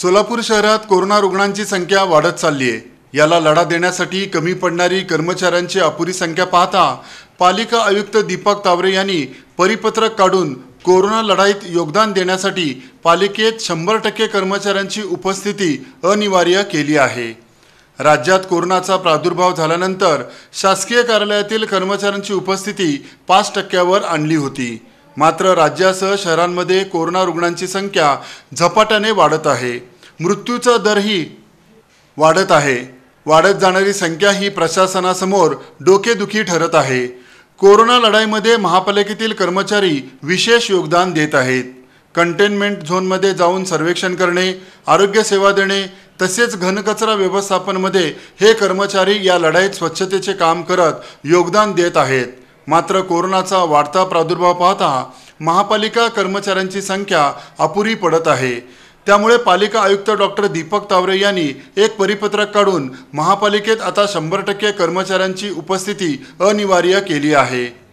सोलापूर शहरात कोरोना रुग्णांची संख्या वाढत चालली आहे याला लढा देण्यासाठी कमी पडणारी कर्मचाऱ्यांची अपुरी संख्या पाहता पालिका आयुक्त दीपक तावरे यांनी परिपत्रक काढून कोरोना लढाईत योगदान देण्यासाठी पालिकेत शंभर टक्के कर्मचाऱ्यांची उपस्थिती अनिवार्य केली आहे राज्यात कोरोनाचा प्रादुर्भाव झाल्यानंतर शासकीय कार्यालयातील कर्मचाऱ्यांची उपस्थिती पाच टक्क्यावर आणली होती मात्र राज्यासह शहरांमध्ये कोरोना रुग्णांची संख्या झपाट्याने वाढत आहे मृत्यूचा दरही वाढत आहे वाढत जाणारी संख्या ही प्रशासनासमोर डोकेदुखी ठरत आहे कोरोना लढाईमध्ये महापालिकेतील कर्मचारी विशेष योगदान देत आहेत कंटेनमेंट झोनमध्ये जाऊन सर्वेक्षण करणे आरोग्य सेवा देणे तसेच घनकचरा व्यवस्थापनमध्ये हे कर्मचारी या लढाईत स्वच्छतेचे काम करत योगदान देत आहेत मात्र कोरोनाचा वाढता प्रादुर्भाव पाहता महापालिका कर्मचाऱ्यांची संख्या अपुरी पडत आहे त्यामुळे पालिका आयुक्त डॉक्टर दीपक तावरे यांनी एक परिपत्रक काढून महापालिकेत आता शंभर टक्के कर्मचाऱ्यांची उपस्थिती अनिवार्य केली आहे